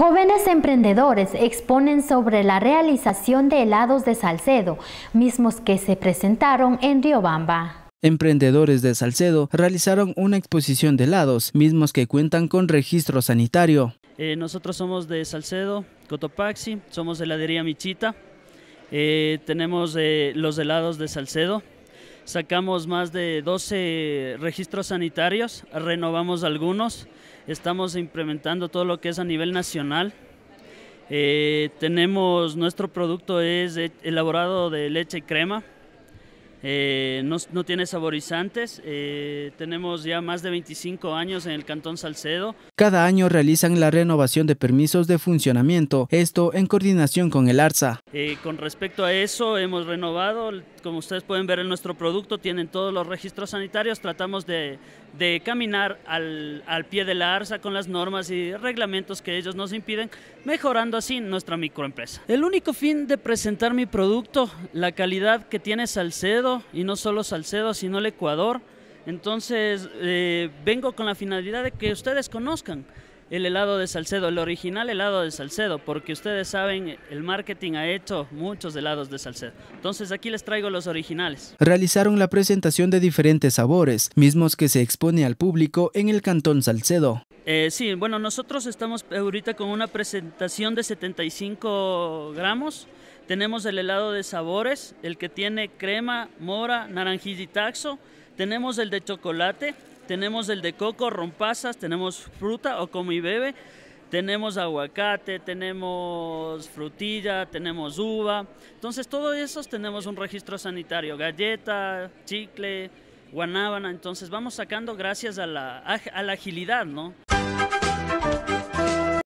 Jóvenes emprendedores exponen sobre la realización de helados de Salcedo, mismos que se presentaron en Riobamba. Emprendedores de Salcedo realizaron una exposición de helados, mismos que cuentan con registro sanitario. Eh, nosotros somos de Salcedo, Cotopaxi, somos heladería Michita, eh, tenemos eh, los helados de Salcedo, sacamos más de 12 registros sanitarios, renovamos algunos, estamos implementando todo lo que es a nivel nacional. Eh, tenemos, nuestro producto es e, elaborado de leche y crema, eh, no, tiene saborizantes. Eh, tenemos ya más de 25 años en el Cantón Salcedo. Cada año realizan la renovación de permisos de funcionamiento, esto en coordinación con el ARSA. con respecto a eso, hemos renovado como ustedes pueden ver en nuestro producto, tienen todos los registros sanitarios, tratamos de, caminar al, pie de la arsa con las normas y reglamentos que ellos nos impiden, mejorando así nuestra microempresa. El único fin de presentar mi producto, la calidad que tiene Salcedo, y no solo Salcedo, sino el Ecuador, entonces eh, vengo con la finalidad de que ustedes conozcan el helado de Salcedo, el original helado de Salcedo, porque ustedes saben, el marketing ha hecho muchos helados de Salcedo. Entonces aquí les traigo los originales. Realizaron la presentación de diferentes sabores, mismos que se expone al público en el Cantón Salcedo. Eh, sí, bueno, nosotros estamos ahorita con una presentación de 75 gramos. Tenemos el helado de sabores, el que tiene crema, mora, naranjilla y taxo. Tenemos el de chocolate, tenemos el de coco, rompasas tenemos fruta o como y bebe, tenemos aguacate, tenemos frutilla, tenemos uva. Entonces, todos esos tenemos un registro sanitario, galleta, chicle, guanábana. Entonces, vamos sacando gracias a la, a la agilidad, ¿no?